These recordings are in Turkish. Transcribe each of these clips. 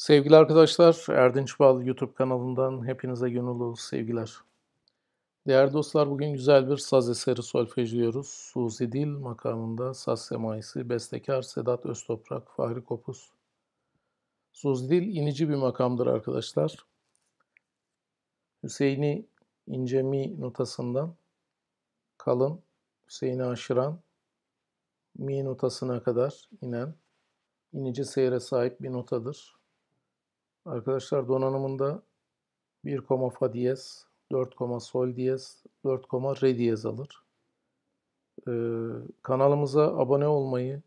Sevgili arkadaşlar, Erdinç Bal YouTube kanalından hepinize gönüllü sevgiler. Değerli dostlar, bugün güzel bir saz eseri solfejliyoruz. Suzi Dil makamında saz semaisi, bestekar Sedat Öztoprak, Fahri Kopuz. Suzi Dil inici bir makamdır arkadaşlar. Hüseyin'i ince mi notasından kalın, Hüseyin'i aşıran, mi notasına kadar inen, inici seyre sahip bir notadır. Arkadaşlar donanımında 1, fa diyez, 4, sol diyez, 4, re diyez alır. Ee, kanalımıza abone olmayı,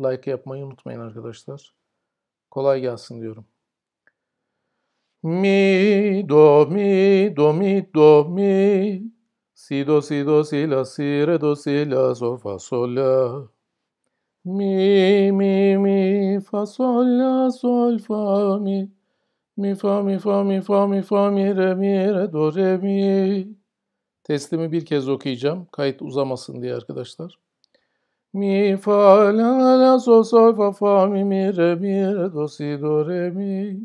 like yapmayı unutmayın arkadaşlar. Kolay gelsin diyorum. Mi, do, mi, do, mi, do, mi. Si, do, si, do, si, la, si, re, do, si, la, sol, fa, sol, la. Mi, mi, mi, fa, sol, la, sol, fa, mi. Mi fa mi fa mi fa mi fa mi re mi re do re mi. Teslimi bir kez okuyacağım. Kayıt uzamasın diye arkadaşlar. Mi fa la la sol sol fa fa mi mi re mi re do si do re mi.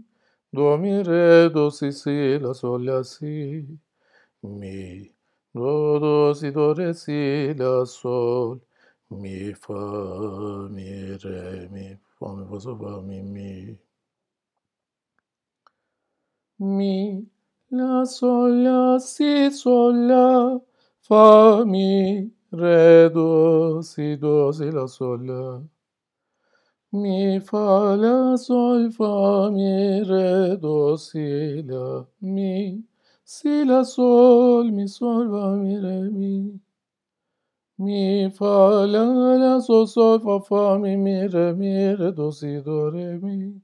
Do mi re do si si la sol la si. Mi do do si do re si la sol. Mi fa mi re mi fa mi fa sol fa mi mi mi, la, sol, la, si, sol, la, fa, mi, re, do, si, do, si, la, sol, la. Mi, fa, la, sol, fa, mi, re, do, si, la, mi, si, la, sol, mi, sol, fa, mi, re, mi. Mi, fa, la, la, sol, sol, fa, fa, mi, mi, re, mi, re, do, si, do, re, mi.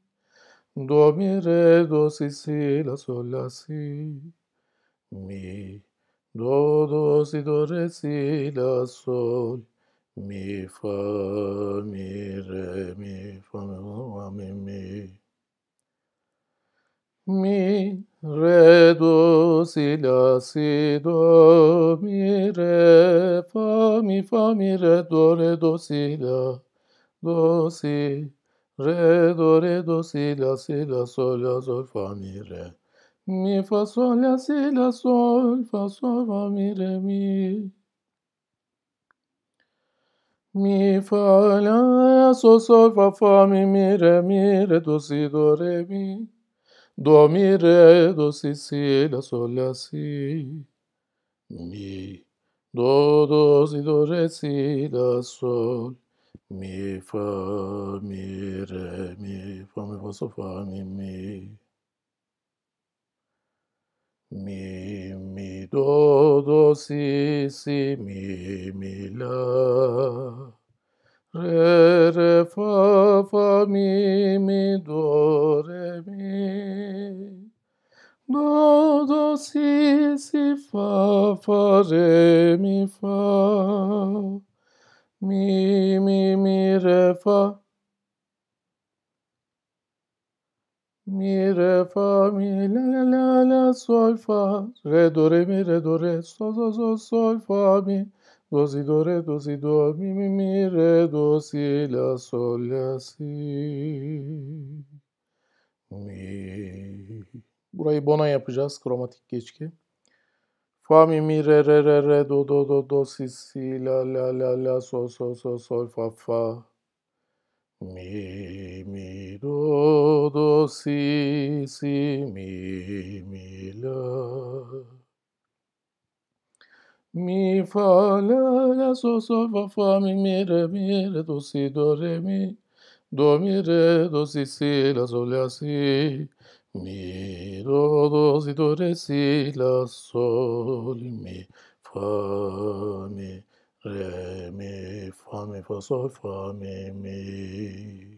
Do, mi, re, do, si, si, la, sol, la, si. Mi, do, do, si, do, re, si, la, sol. Mi, fa, mi, re, mi, fa, mi, fa, mi, mi. Mi, re, do, si, la, si, do, mi, re, fa, mi, fa, mi, re, do, re, do, si, la, do, si. Re, do, re, do, si, la, si, la, sol, la, sol, fa, mi, re. Mi, fa, sol, la, si, la, sol, fa, sol, fa, mi, re, mi. Mi, fa, la, sol, sol, fa, fa, mi, mi, re, mi, re, do, si, do, re, mi. Do, mi, re, do, si, si, la, sol, la, si. Mi, do, do, si, do, re, si, la, sol. Mi fa, mi re, mi fa, mi fa, so fa, mi, mi. Mi, mi do, do, si, si, mi, mi, la. Re, re, fa, fa, mi, mi, do, re, mi. Do, do, si, si, fa, fa, re, mi, fa, fa. Mi mi mi re fa. Mi re fa mi la la la la sol fa. Re do re mi re do re sol sol sol sol fa mi. Do si do re do si do mi mi mi re do si la sol la si. Mi. Burayı bona yapacağız kromatik geçki. Fa mi mi re re re re do do do do si si la la la la so, so, so, sol fa fa mi mi do do si si mi mi la mi fa la la so, so, fa fa mi mi re mi re do si do re mi do mi re do si si la sol la si Mi do do si do re si la sol mi fa mi re mi fa mi fa sol fa mi mi.